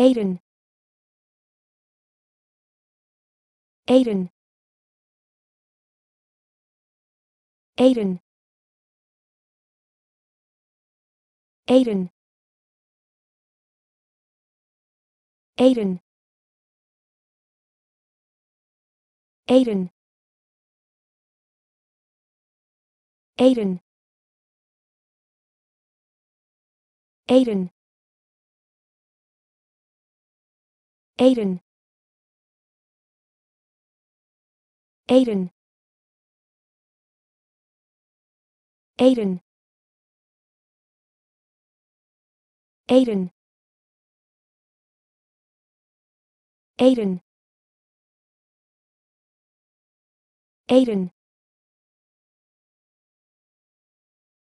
Aiden Aiden Aiden Aiden Aiden Aiden Aiden Aiden Aiden Aiden Aiden Aiden Aiden Aiden